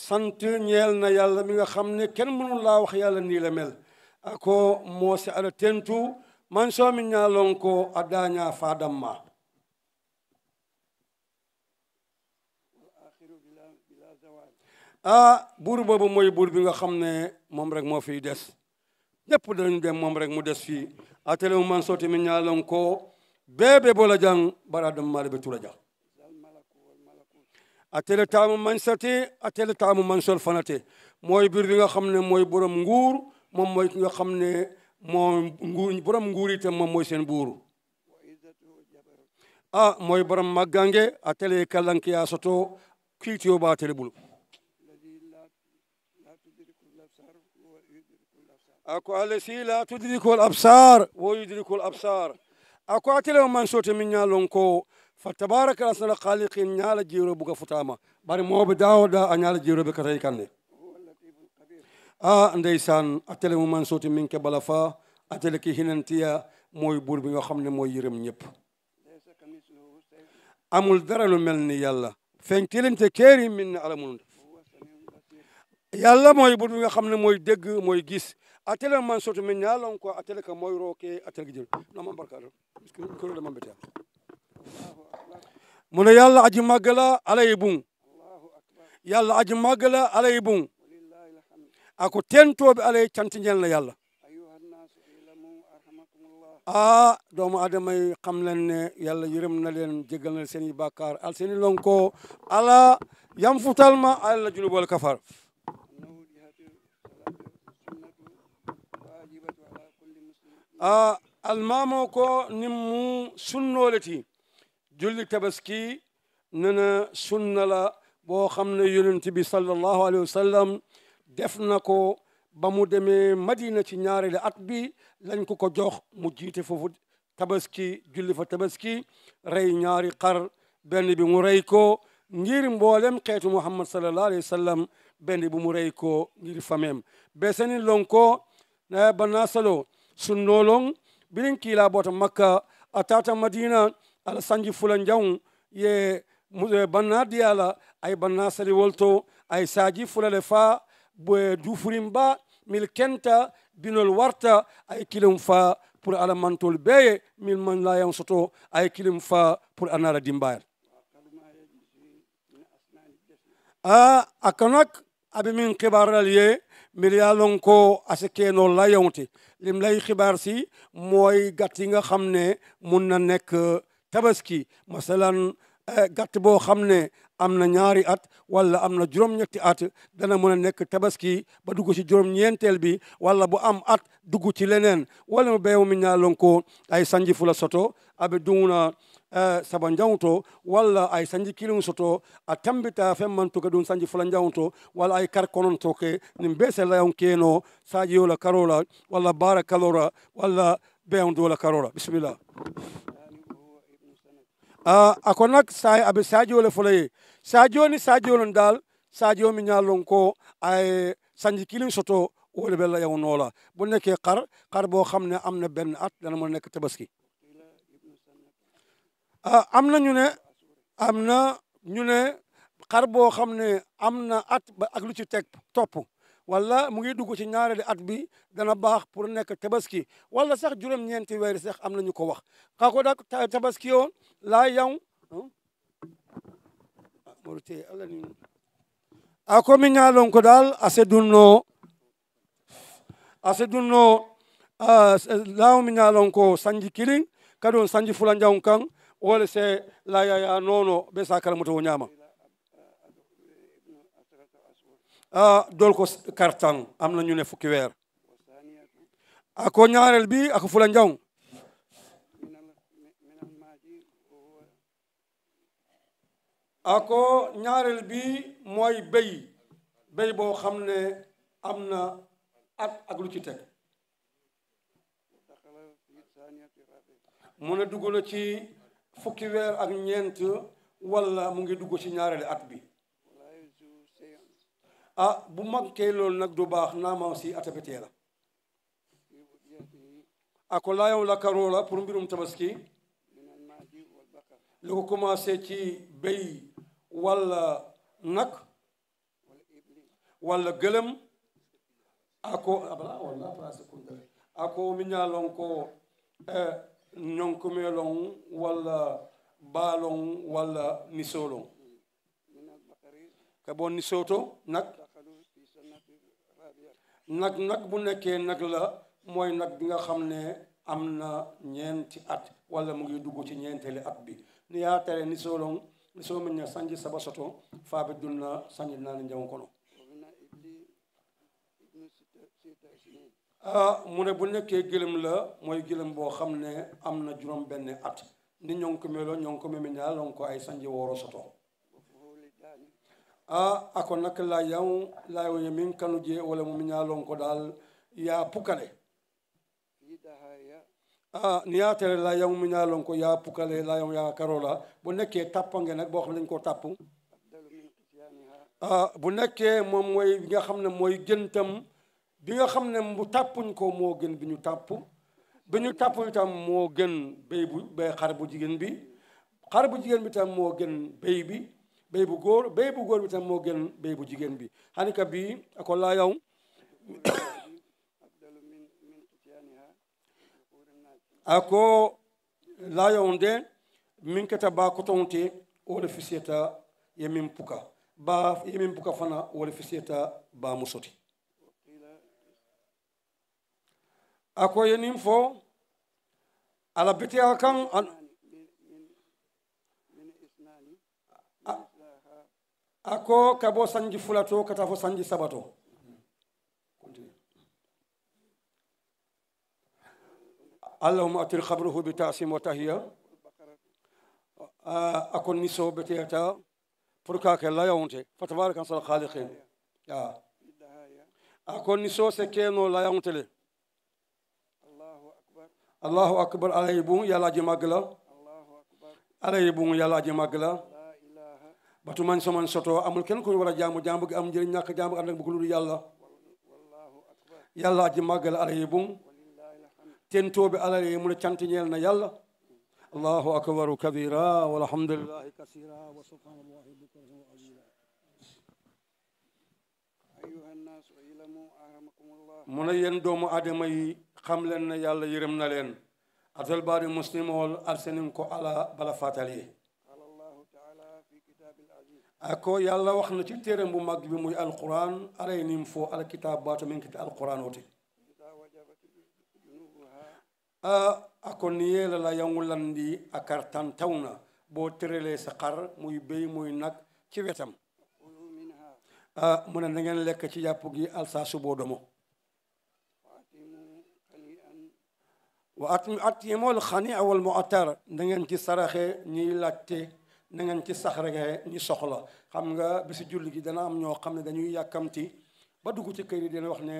santu ñeel na yalla mi nga xamne ne kenn mënu laa wax yalla ni la mel ako ci ala tentu man mi ñaalon ko adanya fadam ma ah buur boobu moy bur bi nga xamne mom rek mo fi dess ñëpp dañu dem mom rek mu dess fi atele man soti mi ñaalon ko bebe bola jang bara dam maɗa jang atele taamu mansati atele taamu mansol fanate moy bir bi nga xamne moy borom nguur mom moy nga xamne ne nguur borom nguur itam mom moy sen buur ah moy borom magange atele kalanke yaa soto kiitiyo baa tele bulu ako alesi la tudrikul absar wo yudrikul absar ako atelewo man sote min ñalon ko fa tabaraka asnal khaliqin ñala jiro buga futama bari moɓe dawoda a ñala jiroɓe katay kanne a ndeysan atele mu man sote min ke bala fa atele ki hinantiya mooy buur bi nga xam ne mooy yërëm ñëpp amul dara lu mel ni yàlla fentilinte keeri min ne alamul yàlla mooy buur bi nga xam ne mooy dégg mooy gis atele man soto min ñaalon ko atele ka moyro ke atele gijel noon man barka ɗon koroɗe man beteya mono yalla aji maggala alaye bun yalla aji maggala alaye bun ako tentoɓe alaye cantiñelna yalla a doomu adama yi xam leen ne yàlla yërëm na leen jégal na seen i bàkkaar al seen i lonko ala yam futal ma ala junubal kafar almamo ko nin mu sunnoleti julli tabaski nana sunna la boo xam ne yonent bi sallallahu alayhi wa sallam def na ko ba mu demee madina ci ñaareelu at bi lañ ko ko jox mu jiite foofu tabaski julli fa tabaski rey ñaari xar benn bi mu rey ko ngir mboolem xeetu muhammad sallallahu alayhi wa sallam benn bi mu rey ko ngir fameem beseni lonko na eh, banasalo sunnolon bilin kila bota makka atata madina ala sanji fulan jawu ye banna diala ay banna sali wolto ay saji fulale fa dufurin ba mil kenta binol warta ay kilim fa pour ala mantol beye mil man soto ay kilim fa pour anara dimbaer a akanak aɓe min kibaral ye mbiɗa yaa ko ase keenoo la yewte lim lay xibaar si mooy gàtt yi nga xam ne mun na nekk tabaski masalan Eh, gàtt boo xam ne am na ñaari at wala am na juróom-ñetti at dana mën a nekk tabaski ba dugg ci juróom-ñeenteel bi wala bu am at dugg ci leneen wala mu beewu mi ñaalon ko ay sanji fula soto abe na eh, saba njawto walla ay sanji kilin soto a tambita fem man tuke dun sanji fula njawto walla ay kar konon toke nin bese layon keno sajiola karola walla bara kalora walla beyon dola karola bisimillah a ah, ko nak sai abe sadio le folaye sadio ni sadio lon dal sadio mi nyalon ko ay sanji kilin soto wala bella yow nola bu nekké xar xar bo xamné amna ben at dana mo nek tabaski ah am na ñu ne am na ñu ne xar boo xam ne am na at ba lu ci teg topp wala mu ngi dugg ci ñaareelu at bi dana baax pour nekk tabaski wala sax juróom-ñeenti weer sax am nañu ko wax xa ko dak tabaski yo laa yaw hmm? ah, a komi ñaalon ko daal ase dunno ase mi laawmi ñaalon ko sanji kilin kadon sanji fulanjawn kan wala se laayaya noono be sakara moto wo ñaama ah dool ko kartan am na ñu ne fukki weer ako ñaareel bi ako fula njaw ako ñaareel bi mooy béy béy boo xam ne am na at ak lu ci teg mu ne dugg ci fukki weer ak ñeent wala mu ngi dugg ci ñaareeli at bi ah bu mag manqué loolu nag du baax naamam si atapitee la ako ah, laayam la la pour mbirum tabaski lu ko commencé ci béy walla nag walla gëlëm ako ah, abala ah, eh, walla place kundare ako mi ñaalon ko walla baalon walla ka bon nisoto nag nag nag bu nekkee nag la mooy nag bi nga xam ne am na ñeenti at wala mu ngi dugg ci li at bi ni yaa tere ni solon ni so min ne sanji saba soto faabe dunna sanji naa njaw kono ah, mu ne bu nekkee gëlëm la mooy gëlëm boo xam ne am na juróom benn at ni ñoo ngi ko meloo ñoo ngi ko memiñaa lon ko ay sanji wooro soto a ako nak layan layoye min kanu je wala mum ñalon daal dal ya pukale a ni ya tere layan mu ñalon ko ya pukale layan ya karola bu nekkee tappange nag boo xam ne dañ ko tàpp bu nekkee moom bi nga xam ne mooy gëntam bi xam ne bu tàppuñ ko moo gën bi ñu tàpp bi ñu tàpp itam moo gën béy bu bay xar bu jigéen bi xar bu jigéen bi tam moo gën béy bi Bebu gòl, bebu gòl wite mò gen, bebu jigen bi. Hanika bi, akwa laya un. Akwa laya un de, minketa ba koto unti, wale fisiye ta yemimpuka. Ba yemimpuka fana, wale fisiye ta ba mousoti. Akwa yenimfo, alapeti akang an... ako kabo sanji fulato to ka taa fo sanji saba to atir kabruhu bi tasim wa tahiya akon ni so beteyata pour ka ke layawnte fa tabaraka ansal khaliqin a akon ni so se keno layawnte le allahu akbar alaye bum yalaji magla alaye bum yalaji magla batu man soman soto amul kenn ku ñu war a jaamu jaamu gi am njëriñ ñàkk jaamu ànd ak bu ko lu yàlla yàlla aji màggal ala yi bum tentooɓe alal e mune cantiñel na yalla allahu akbaru kabira walhamdulillahi kasira wa subhanallahi bukran wa azira ayuha nnas ilamu ahamakumullah muna yen doomu adama yi xam leen na yàlla yërëm na leen atal baari muslimol arsenin ko ala bala fatal yi ako yàlla wax na ci téeram bu mag bi muy alquran aray nim fo alkitab baato min kiti alquran oti ako ni yeela la yangulandi akar tantawna boo tëralee sa xar muy béy muy nag ci wetam mu ne na ngeen lekk ci yàpp gi alsaasu boo domo wa at atimool xani awal mu atar na ci saraxe ñiy laajte na ngeen ci sax rek ñi soxla xam nga bisi julli gi dana am ñoo xam ne dañuy yàkkamti ba dugg ci kër yi dina wax ne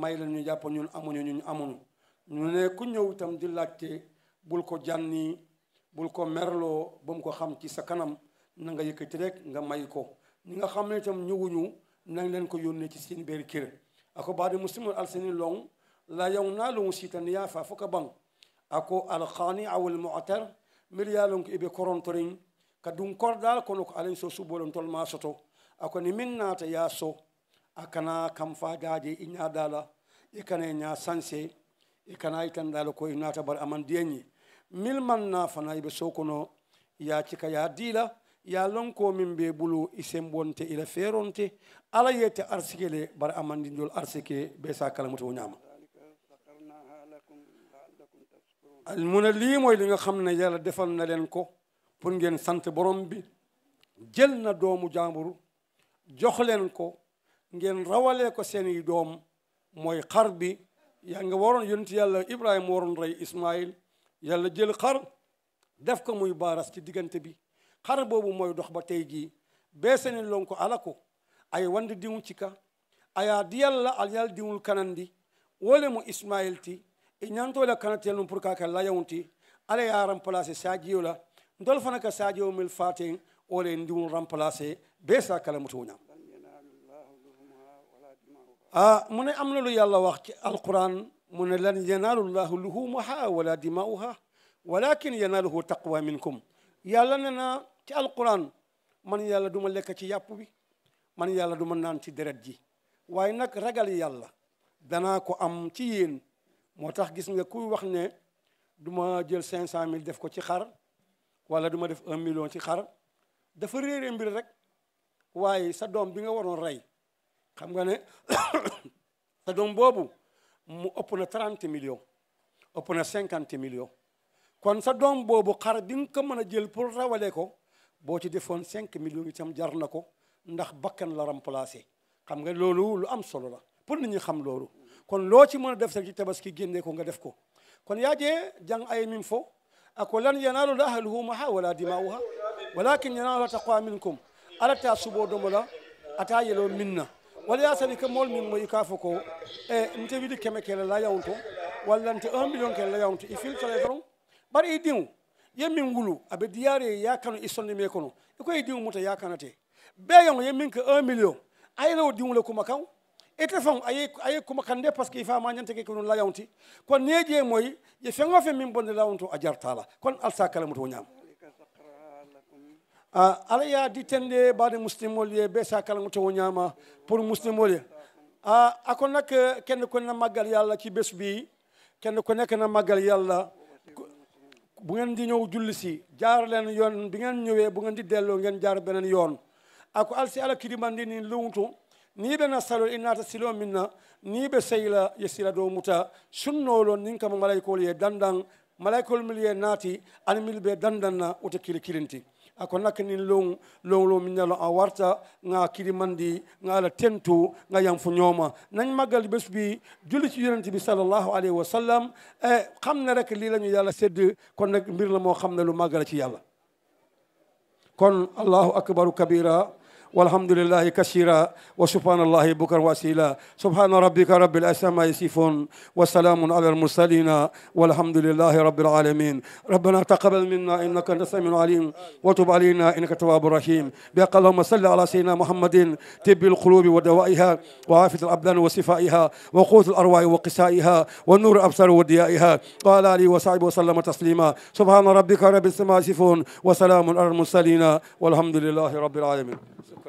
may la ñu jàpp ñun amuñu ñun amuñu ñu ne ku ñëw itam di laajte bul ko jànni bul ko merloo ba mu ko xam ci sa kanam na nga yëkkati rek nga may ko ñi nga xam ne itam ñëwuñu nañ leen ko yónnee ci seen biir kër ako baadi muslimun alseni long la yow naa lu mu siita niyaa fa fokka bang ako alxaani awal mu'tar milyaalon ko ibe korontoring ka dun kono ko alay so suɓolon tol ma soto akoni min naata ya so a kana kam fajade i ñadala i kana e ña sanse i kana ko koye naata bar aman diyañi mil man na fana be so kono ya cika ya diila ya lonko min be bulu i sembonte ila feronte ala yete arsike le bara amandindol arsike be sa kalamuto o al almuna limoy li nga xam ne yàlla defal na leen ko pour ngeen sant borom bi jël na doomu jàmbur jox leen ko ngeen rawale ko seeni doom mooy xar bi yaa nga waroon yonent yàlla Ibrahima waroon rey Ismaïl yàlla jël xar def ko muy baaras ci diggante bi xar boobu mooy dox ba tey jii beesani lon ko ala ko ay wandi diŋu cika aya yàlla al yal diŋul kanandi wole mu Ismaïl ti e kanatelum pour kaka layawunti ala ya remplacer Sadio la ndol fana ka sadio mil fatin o le ndun remplacer be sa kala mutu nya a mune amna lu yalla wax ci alquran mune lan yanalu ولكن يناله تقوى منكم يالا نانا تي القران من يالا دوما لك تي ياب من يالا دوما نان تي درت جي واي نك رغال يالا دانا كو ام تي يين موتاخ غيس دوما جيل 500000 ديف كو خار wala du ma def un million ci xar dafa réeree mbir rek waaye sa doom bi nga waroon rey xam nga ne sa doom boobu mu ëpp na trente million ëpp na cinquante million kon sa doom boobu xar bi ko mën a jël pour rawale ko boo ci defoon cinq millions itam jar na ko ndax bakkan la remplacé xam nga loolu lu am solo la pour nit ñi xam loolu kon loo ci mën a def sa ci tabaski génnee ko nga def ko kon yaajee jang ay mim fo أقول لن ينال أهلهما ولا دماؤها ولكن ينال تقوى منكم ألا تاسبو دملا أتا يلو منا ولا يسألك مول من ويكافكو إيه، أنت بدي كم كلا لا يونتو ولا أنت أم مليون كلا لا يونتو إفيل كلا بار إيديو يمين غلو أبدياري يا كانوا إسلام يكونوا يكو إيديو متى يا كانتي بيعون يمين كأم مليون أيلو ديو لكم كاو ite fon aye aye kuma kande parce que ifa ma nyante ke kono layawnti kon neje moy je fengo fe min bonde lawnto a jartala kon alsa kala muto nyam a ala ya ditende bade muslimol ye be sa kala muto nyama pour muslimol ye a akon nak kenn ko na magal yalla ci bes bi kenn ko nek na magal yalla bu ngeen di ñëw julli si jaar leen yoon bi ngeen ñëwee bu ngeen di delloo ngeen jaar beneen yoon ako alsi ala kidimandi ni lewuntu ni ɓe nassalol innata silo minna ni ɓe seyla ye sila dow muta sunnolon nin kama malaykol ye dandan malaykol mil ye naati ani mil ɓe na woto kili kilinti ako nakkinin long longlo minnalo a warta nga kirimandi nga ala tento nga yanfo ñooma nañ maggal bés bi julli ci yonente bi salallahu alayhi wa sallam e xam ne rek lii la ñu yàlla sedd kon nag mbir la moo xam na lu màggal ci yàlla kon allahu akbaru kabira والحمد لله كثيرا وسبحان الله بكر واسيلا سبحان ربك رب الأسماء يصفون وسلام على المرسلين والحمد لله رب العالمين ربنا تقبل منا إنك أنت السميع العليم وتب علينا إنك تواب الرحيم بأق اللهم صل على سيدنا محمد طب القلوب ودوائها وعافية الأبدان وصفائها وقوت الأرواح وقسائها ونور الابصار وديائها قال علي وصحبه وسلم تسليما سبحان ربك رب السماء يصفون وسلام على المرسلين والحمد لله رب العالمين